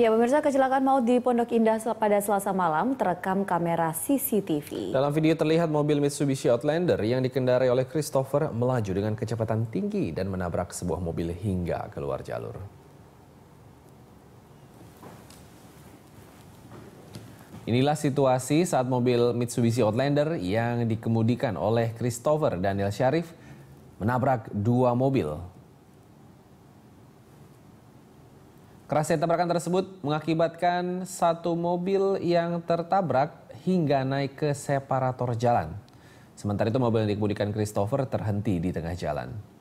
Ya, pemirsa kecelakaan maut di Pondok Indah pada Selasa malam terekam kamera CCTV. Dalam video terlihat mobil Mitsubishi Outlander yang dikendarai oleh Christopher melaju dengan kecepatan tinggi dan menabrak sebuah mobil hingga keluar jalur. Inilah situasi saat mobil Mitsubishi Outlander yang dikemudikan oleh Christopher Daniel Syarif menabrak dua mobil Kerasnya tabrakan tersebut mengakibatkan satu mobil yang tertabrak hingga naik ke separator jalan. Sementara itu mobil yang dikemudikan Christopher terhenti di tengah jalan.